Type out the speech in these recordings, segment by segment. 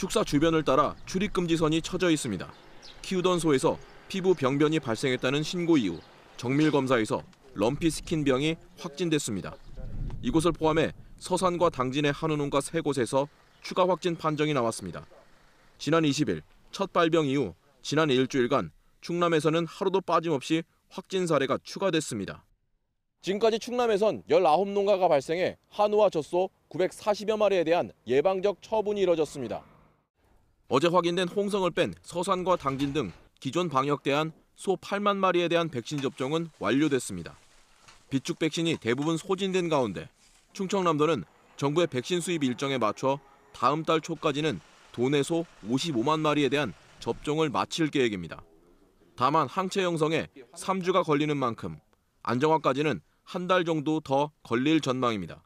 축사 주변을 따라 출입금지선이 쳐져 있습니다. 키우던 소에서 피부 병변이 발생했다는 신고 이후 정밀 검사에서 럼피 스킨병이 확진됐습니다. 이곳을 포함해 서산과 당진의 한우농가 세 곳에서 추가 확진 판정이 나왔습니다. 지난 20일 첫 발병 이후 지난 일주일간 충남에서는 하루도 빠짐없이 확진 사례가 추가됐습니다. 지금까지 충남에선 19농가가 발생해 한우와 젖소 940여 마리에 대한 예방적 처분이 이뤄졌습니다. 어제 확인된 홍성을 뺀 서산과 당진 등 기존 방역 대한 소 8만 마리에 대한 백신 접종은 완료됐습니다. 비축 백신이 대부분 소진된 가운데 충청남도는 정부의 백신 수입 일정에 맞춰 다음 달 초까지는 도내 소 55만 마리에 대한 접종을 마칠 계획입니다. 다만 항체 형성에 3주가 걸리는 만큼 안정화까지는 한 달 정도 더 걸릴 전망입니다.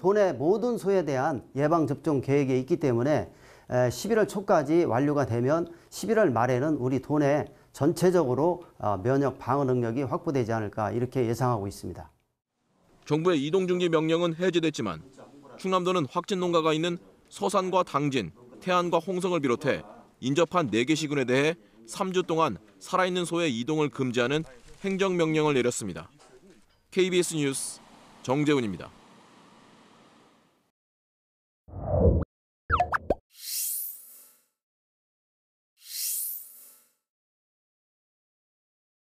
도내 모든 소에 대한 예방 접종 계획에 있기 때문에 11월 초까지 완료가 되면 11월 말에는 우리 돈에 전체적으로 어, 면역 방어 능력이 확보되지 않을까 이렇게 예상하고 있습니다. 정부의 이동중지 명령은 해제됐지만 충남도는 확진 농가가 있는 서산과 당진, 태안과 홍성을 비롯해 인접한 4개 시군에 대해 3주 동안 살아있는 소의 이동을 금지하는 행정명령을 내렸습니다. KBS 뉴스 정재훈입니다.